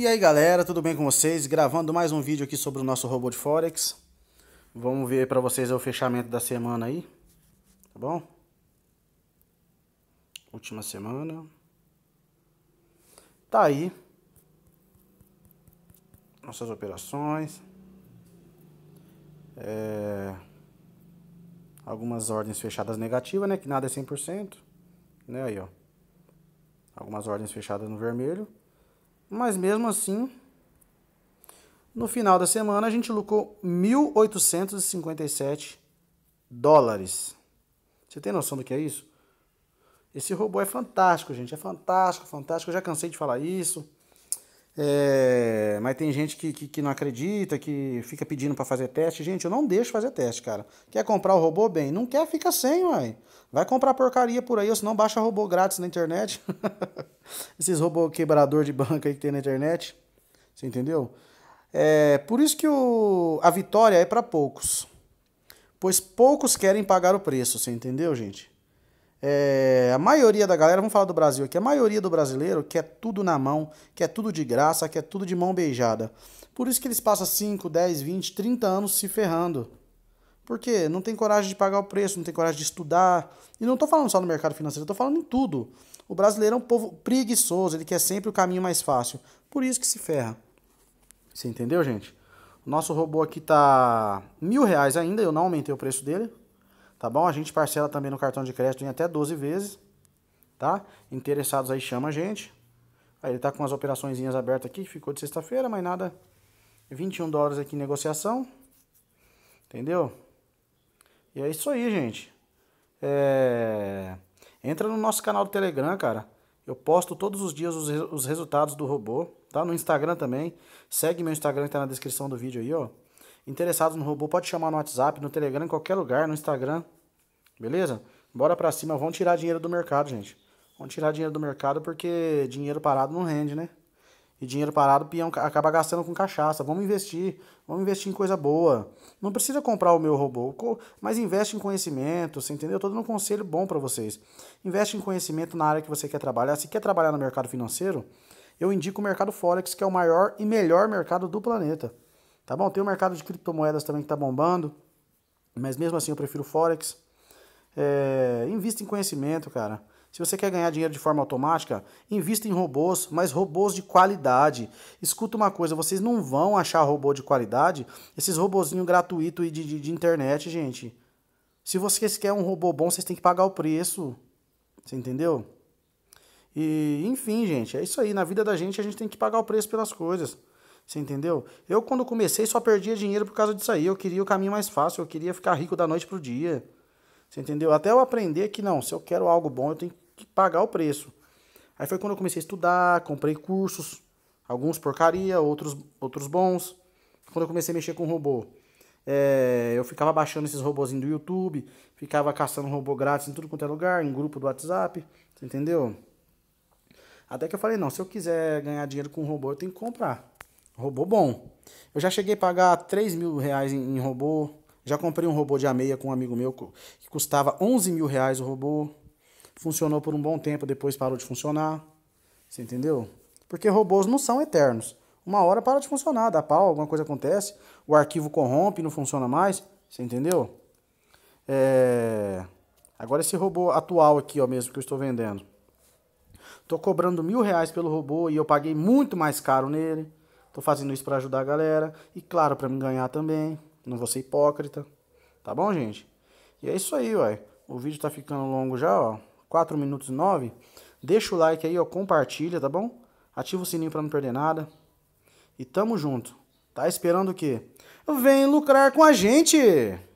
E aí galera, tudo bem com vocês? Gravando mais um vídeo aqui sobre o nosso robô de Forex. Vamos ver para vocês o fechamento da semana aí, tá bom? Última semana. Tá aí. Nossas operações. É... Algumas ordens fechadas negativas, né? Que nada é 100%. Né? Aí, ó. Algumas ordens fechadas no vermelho. Mas mesmo assim, no final da semana a gente lucrou 1.857 dólares. Você tem noção do que é isso? Esse robô é fantástico, gente. É fantástico, fantástico. Eu já cansei de falar isso. É, mas tem gente que, que, que, não acredita, que fica pedindo para fazer teste. Gente, eu não deixo fazer teste, cara. Quer comprar o robô? Bem, não quer, fica sem, uai. Vai comprar porcaria por aí, ou senão baixa robô grátis na internet. Esses robô quebrador de banca aí que tem na internet. Você entendeu? É, por isso que o, a vitória é para poucos. Pois poucos querem pagar o preço, você entendeu, gente? É, a maioria da galera, vamos falar do Brasil aqui, a maioria do brasileiro quer tudo na mão, quer tudo de graça, quer tudo de mão beijada. Por isso que eles passam 5, 10, 20, 30 anos se ferrando. Por quê? Não tem coragem de pagar o preço, não tem coragem de estudar. E não estou falando só no mercado financeiro, estou falando em tudo. O brasileiro é um povo preguiçoso, ele quer sempre o caminho mais fácil. Por isso que se ferra. Você entendeu, gente? O nosso robô aqui tá mil reais ainda, eu não aumentei o preço dele tá bom? A gente parcela também no cartão de crédito em até 12 vezes, tá? Interessados aí chama a gente. Aí ele tá com as operaçõezinhas abertas aqui, ficou de sexta-feira, mas nada. 21 dólares aqui em negociação, entendeu? E é isso aí, gente. É... Entra no nosso canal do Telegram, cara. Eu posto todos os dias os, os resultados do robô, tá? No Instagram também. Segue meu Instagram que tá na descrição do vídeo aí, ó. Interessados no robô, pode chamar no WhatsApp, no Telegram, em qualquer lugar, no Instagram. Beleza? Bora pra cima, vão tirar dinheiro do mercado, gente. Vão tirar dinheiro do mercado porque dinheiro parado não rende, né? E dinheiro parado, o peão acaba gastando com cachaça. Vamos investir. Vamos investir em coisa boa. Não precisa comprar o meu robô, mas investe em conhecimento, você entendeu? Todo um conselho bom para vocês. Investe em conhecimento na área que você quer trabalhar. Se quer trabalhar no mercado financeiro, eu indico o mercado Forex, que é o maior e melhor mercado do planeta. Tá bom? Tem o mercado de criptomoedas também que tá bombando, mas mesmo assim eu prefiro Forex. É, invista em conhecimento, cara. Se você quer ganhar dinheiro de forma automática, invista em robôs, mas robôs de qualidade. Escuta uma coisa, vocês não vão achar robô de qualidade, esses robôzinhos gratuitos e de, de, de, internet, gente. Se vocês querem um robô bom, vocês têm que pagar o preço. Você entendeu? E, enfim, gente, é isso aí. Na vida da gente, a gente tem que pagar o preço pelas coisas. Você entendeu? Eu, quando comecei, só perdia dinheiro por causa disso aí. Eu queria o caminho mais fácil, eu queria ficar rico da noite pro dia. Você entendeu? Até eu aprender que não, se eu quero algo bom, eu tenho que pagar o preço. Aí foi quando eu comecei a estudar, comprei cursos, alguns porcaria, outros, outros bons. Quando eu comecei a mexer com robô, é, eu ficava baixando esses robôzinhos do YouTube, ficava caçando robô grátis em tudo quanto é lugar, em grupo do WhatsApp, entendeu? Até que eu falei, não, se eu quiser ganhar dinheiro com robô, eu tenho que comprar. Robô bom. Eu já cheguei a pagar 3 mil reais em, em robô. Já comprei um robô de ameia com um amigo meu que custava 11 mil reais o robô. Funcionou por um bom tempo, depois parou de funcionar. Você entendeu? Porque robôs não são eternos. Uma hora para de funcionar, dá pau, alguma coisa acontece. O arquivo corrompe, não funciona mais. Você entendeu? É... Agora esse robô atual aqui, ó, mesmo que eu estou vendendo. Tô cobrando mil reais pelo robô e eu paguei muito mais caro nele. Tô fazendo isso para ajudar a galera e claro, para me ganhar também. Não vou ser hipócrita. Tá bom, gente? E é isso aí, ué. O vídeo tá ficando longo já, ó. 4 minutos e 9. Deixa o like aí, ó, compartilha, tá bom? Ativa o sininho para não perder nada. E tamo junto. Tá esperando o quê? Vem lucrar com a gente!